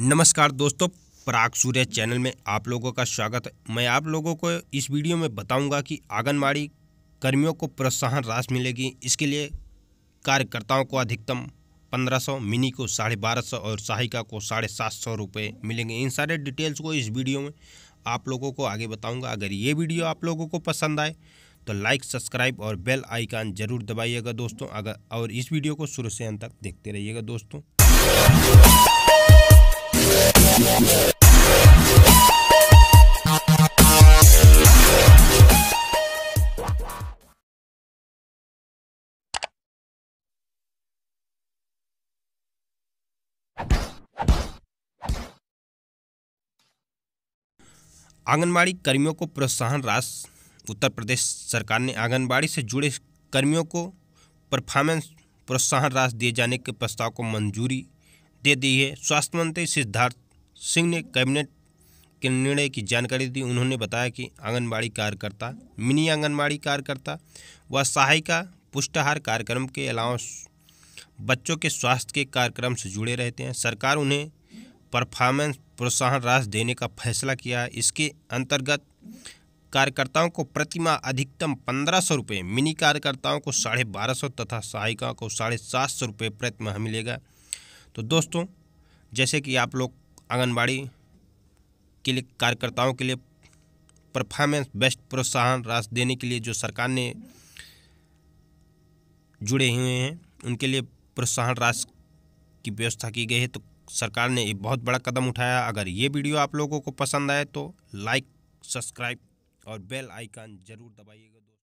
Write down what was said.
नमस्कार दोस्तों प्राग सूर्य चैनल में आप लोगों का स्वागत है मैं आप लोगों को इस वीडियो में बताऊंगा कि आंगनबाड़ी कर्मियों को प्रोत्साहन राशि मिलेगी इसके लिए कार्यकर्ताओं को अधिकतम 1500 मिनी को साढ़े बारह सौ और सहायिका को साढ़े सात सौ रुपये मिलेंगे इन सारे डिटेल्स को इस वीडियो में आप लोगों को आगे बताऊँगा अगर ये वीडियो आप लोगों को पसंद आए तो लाइक सब्सक्राइब और बेल आइकान ज़रूर दबाइएगा दोस्तों अगर और इस वीडियो को शुरू से अंत तक देखते रहिएगा दोस्तों आंगनबाड़ी कर्मियों को प्रोत्साहन राशि उत्तर प्रदेश सरकार ने आंगनबाड़ी से जुड़े कर्मियों को परफॉर्मेंस प्रोत्साहन राशि दिए जाने के प्रस्ताव को मंजूरी दे दी है स्वास्थ्य मंत्री सिद्धार्थ सिंह ने कैबिनेट के निर्णय की जानकारी दी उन्होंने बताया कि आंगनबाड़ी कार्यकर्ता मिनी आंगनबाड़ी कार्यकर्ता व सहायिका पुष्टाहार कार्यक्रम के अलावा बच्चों के स्वास्थ्य के कार्यक्रम से जुड़े रहते हैं सरकार उन्हें परफॉर्मेंस प्रोत्साहन राशि देने का फैसला किया है इसके अंतर्गत कार्यकर्ताओं को प्रतिमा अधिकतम पंद्रह सौ रुपये मिनी कार्यकर्ताओं को साढ़े बारह सौ तथा सहायिकाओं को साढ़े सात सौ रुपये प्रतिमाह मिलेगा तो दोस्तों जैसे कि आप लोग आंगनबाड़ी के लिए कार्यकर्ताओं के लिए परफॉर्मेंस बेस्ट प्रोत्साहन राशि देने के लिए जो सरकार ने जुड़े हुए हैं उनके लिए प्रोत्साहन राशि की व्यवस्था की गई है तो सरकार ने एक बहुत बड़ा कदम उठाया अगर ये वीडियो आप लोगों को पसंद आए तो लाइक सब्सक्राइब और बेल आइकन ज़रूर दबाइएगा